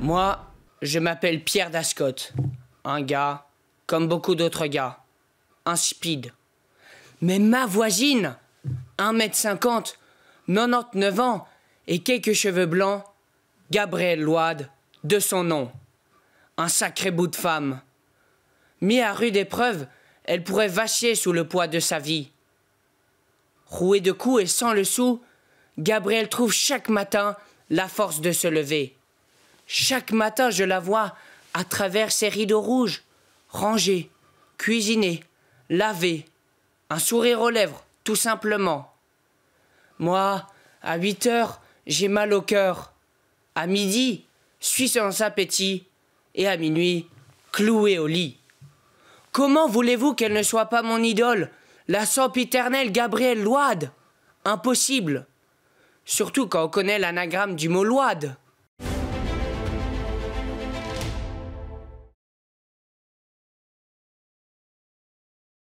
Moi, je m'appelle Pierre Dascott, Un gars, comme beaucoup d'autres gars, un speed. Mais ma voisine, 1m50, 99 ans et quelques cheveux blancs, Gabrielle Loade, de son nom. Un sacré bout de femme. Mis à rude épreuve, elle pourrait vacher sous le poids de sa vie. Rouée de coups et sans le sou, Gabrielle trouve chaque matin la force de se lever. Chaque matin, je la vois à travers ses rideaux rouges, rangée, cuisinée, laver, un sourire aux lèvres, tout simplement. Moi, à 8 heures, j'ai mal au cœur. À midi, suis sans appétit. Et à minuit, cloué au lit. Comment voulez-vous qu'elle ne soit pas mon idole, la éternelle Gabrielle Loade Impossible. Surtout quand on connaît l'anagramme du mot Loade ».